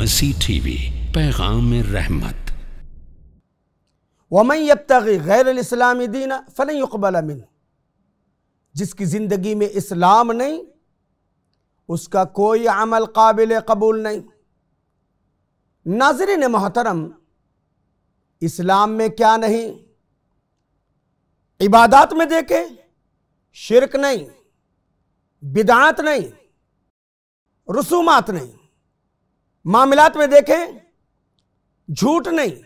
मसी TV पैगाम रहमत वमन यब तक गैरलामी दीना फ़लन यकबल मिन जिसकी ज़िंदगी में इस्लाम नहीं उसका कोई अमल काबिल कबूल नहीं नाजरन मोहतरम इस्लाम में क्या नहीं इबादत में देखे शिरक नहीं बिदात नहीं रसूमात नहीं मामलात में देखें झूठ नहीं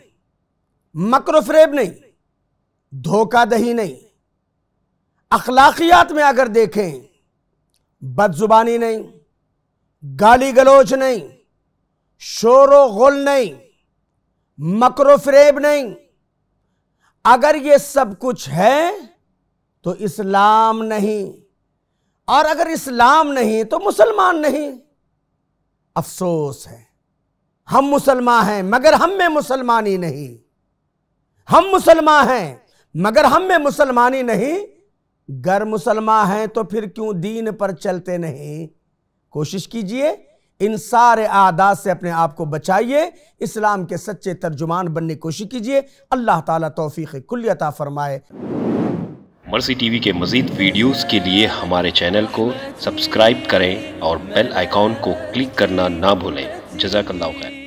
मकर फरेब नहीं दही नहीं अखलाकियात में अगर देखें बदजुबानी नहीं गाली गलोच नहीं शोर गुल नहीं मकर फ्रेब नहीं अगर ये सब कुछ है तो इस्लाम नहीं और अगर इस्लाम नहीं तो मुसलमान नहीं अफसोस है हम मुसलमान हैं मगर हम में मुसलमानी नहीं हम मुसलमान हैं मगर हम में मुसलमानी नहीं गर मुसलमान हैं तो फिर क्यों दीन पर चलते नहीं कोशिश कीजिए इन सारे आदात से अपने आप को बचाइए इस्लाम के सच्चे तर्जुमान बनने की कोशिश कीजिए अल्लाह ताला तौफीक कुल्यता फरमाए मर्सी टीवी के मज़ीद वीडियोस के लिए हमारे चैनल को सब्सक्राइब करें और बेल आइकॉन को क्लिक करना ना भूलें जजाकल्ला खैर